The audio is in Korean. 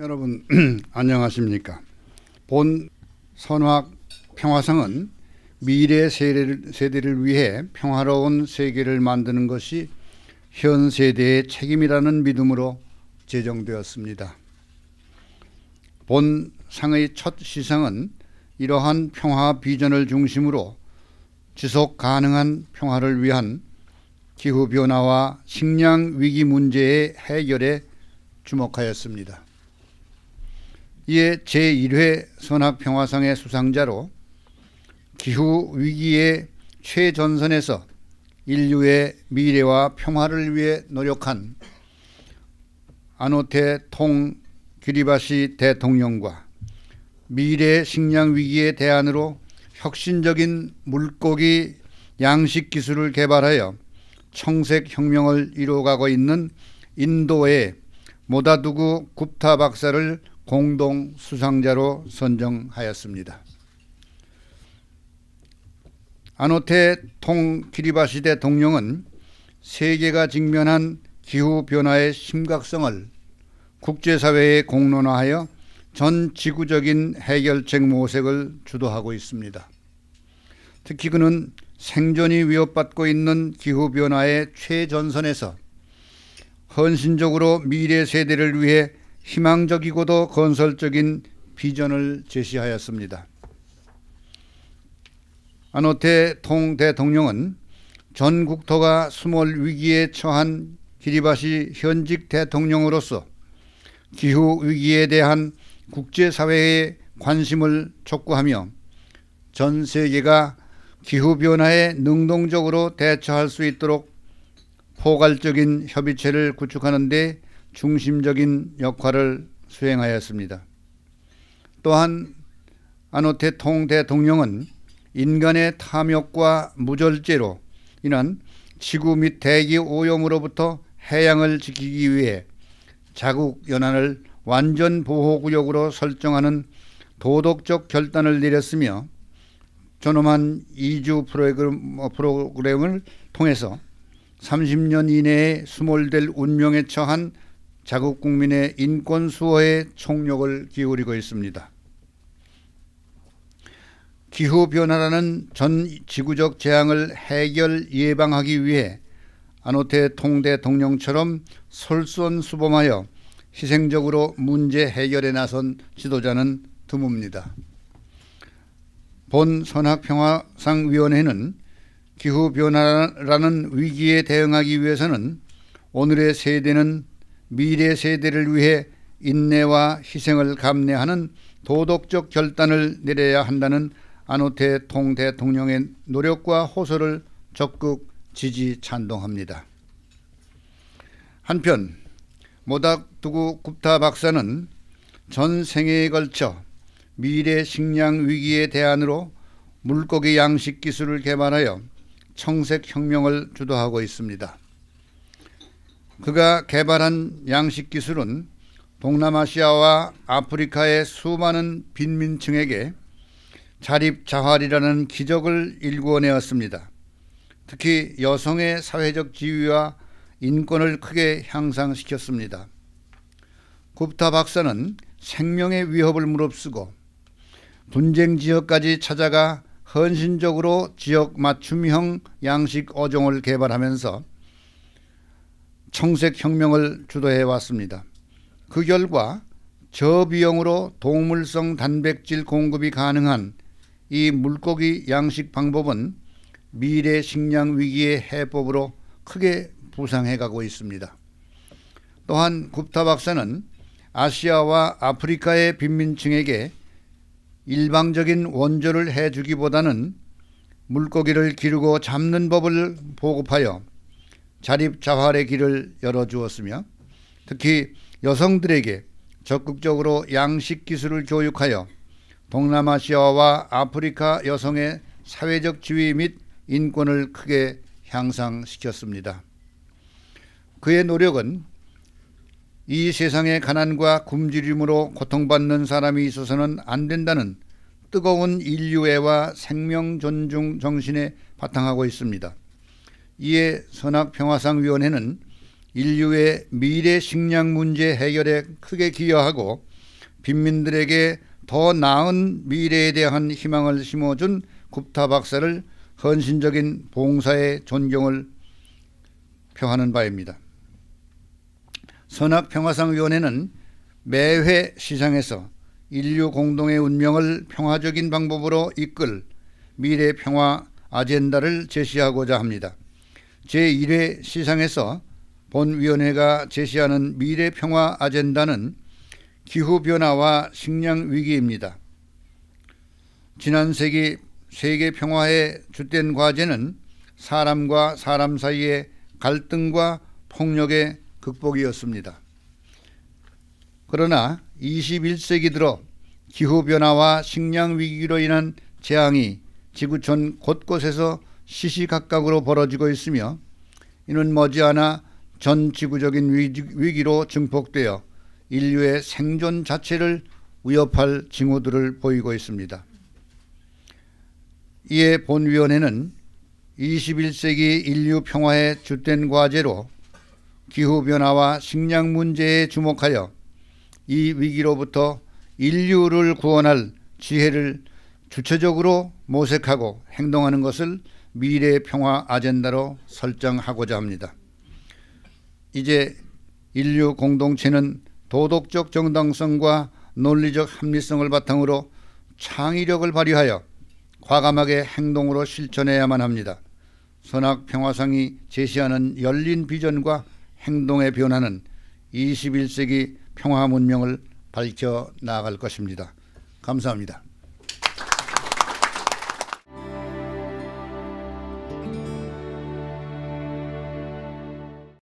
여러분 안녕하십니까? 본 선학 평화상은 미래 세대를, 세대를 위해 평화로운 세계를 만드는 것이 현 세대의 책임이라는 믿음으로 제정되었습니다. 본 상의 첫 시상은 이러한 평화 비전을 중심으로 지속 가능한 평화를 위한 기후 변화와 식량 위기 문제의 해결에 주목하였습니다. 이에 제1회 선학평화상의 수상자로 기후 위기의 최전선에서 인류의 미래와 평화를 위해 노력한 아노테 통 기리바시 대통령과 미래 식량 위기의 대안으로 혁신적인 물고기 양식 기술을 개발하여 청색 혁명을 이뤄가고 있는 인도의 모다두구 굽타 박사를 공동 수상자로 선정하였습니다. 아노테 통키리바시대 동령은 세계가 직면한 기후 변화의 심각성을 국제사회에 공론화하여 전 지구적인 해결책 모색을 주도하고 있습니다. 특히 그는 생존이 위협받고 있는 기후 변화의 최전선에서 헌신적으로 미래 세대를 위해 희망적이고도 건설적인 비전을 제시하였습니다. 아노테 통 대통령은 전 국토가 수몰 위기에 처한 기리바시 현직 대통령으로서 기후 위기에 대한 국제사회의 관심을 촉구하며 전 세계가 기후변화에 능동적으로 대처할 수 있도록 포괄적인 협의체를 구축하는 데 중심적인 역할을 수행하였습니다. 또한 아노테통 대통령은 인간의 탐욕과 무절제로 인한 지구 및 대기 오염으로부터 해양을 지키기 위해 자국 연안을 완전 보호구역으로 설정하는 도덕적 결단을 내렸으며 존엄한 이주 프로그램, 어, 프로그램을 통해서 30년 이내에 수몰될 운명에 처한 자국 국민의 인권 수호에 총력을 기울이고 있습니다. 기후변화라는 전 지구적 재앙을 해결 예방하기 위해 아노테 통대통령처럼 솔선수범하여 희생적으로 문제 해결에 나선 지도자는 드뭅니다. 본 선학평화상위원회는 기후변화라는 위기에 대응하기 위해서는 오늘의 세대는 미래 세대를 위해 인내와 희생을 감내하는 도덕적 결단을 내려야 한다는 아노테 통 대통령의 노력과 호소를 적극 지지 찬동합니다. 한편 모닥두구 굽타 박사는 전 생애에 걸쳐 미래 식량 위기에 대안으로 물고기 양식 기술을 개발하여 청색 혁명을 주도하고 있습니다. 그가 개발한 양식 기술은 동남아시아와 아프리카의 수많은 빈민층에게 자립자활이라는 기적을 일궈내었습니다. 특히 여성의 사회적 지위와 인권을 크게 향상시켰습니다. 굽타 박사는 생명의 위협을 무릅쓰고 분쟁 지역까지 찾아가 헌신적으로 지역 맞춤형 양식 어종을 개발하면서 청색혁명을 주도해 왔습니다. 그 결과 저비용으로 동물성 단백질 공급이 가능한 이 물고기 양식 방법은 미래 식량 위기의 해법으로 크게 부상해 가고 있습니다. 또한 굽타 박사는 아시아와 아프리카의 빈민층에게 일방적인 원조를 해주기보다는 물고기를 기르고 잡는 법을 보급하여 자립자활의 길을 열어주었으며 특히 여성들에게 적극적으로 양식 기술을 교육하여 동남아시아와 아프리카 여성의 사회적 지위 및 인권을 크게 향상시켰습니다. 그의 노력은 이 세상의 가난과 굶주림으로 고통받는 사람이 있어서는 안 된다는 뜨거운 인류애와 생명 존중 정신에 바탕하고 있습니다. 이에 선악평화상위원회는 인류의 미래 식량 문제 해결에 크게 기여하고 빈민들에게 더 나은 미래에 대한 희망을 심어준 굽타 박사를 헌신적인 봉사에 존경을 표하는 바입니다. 선악평화상위원회는 매회 시상에서 인류 공동의 운명을 평화적인 방법으로 이끌 미래 평화 아젠다를 제시하고자 합니다. 제1회 시상에서 본위원회가 제시하는 미래 평화 아젠다는 기후변화와 식량 위기입니다. 지난 세기 세계 평화의 주된 과제는 사람과 사람 사이의 갈등과 폭력의 극복이었습니다. 그러나 21세기 들어 기후변화와 식량위기로 인한 재앙이 지구촌 곳곳에서 시시각각으로 벌어지고 있으며 이는 머지않아 전 지구적인 위기로 증폭되어 인류의 생존 자체를 위협할 징후들을 보이고 있습니다. 이에 본위원회는 21세기 인류 평화의 주된 과제로 기후변화와 식량 문제에 주목하여 이 위기로부터 인류를 구원할 지혜를 주체적으로 모색하고 행동하는 것을 미래 평화 아젠다로 설정하고자 합니다. 이제 인류 공동체는 도덕적 정당성과 논리적 합리성을 바탕으로 창의력을 발휘하여 과감하게 행동으로 실천해야만 합니다. 선악 평화상이 제시하는 열린 비전과 행동의 변화는 21세기 평화 문명을 밝혀 나갈 것입니다. 감사합니다.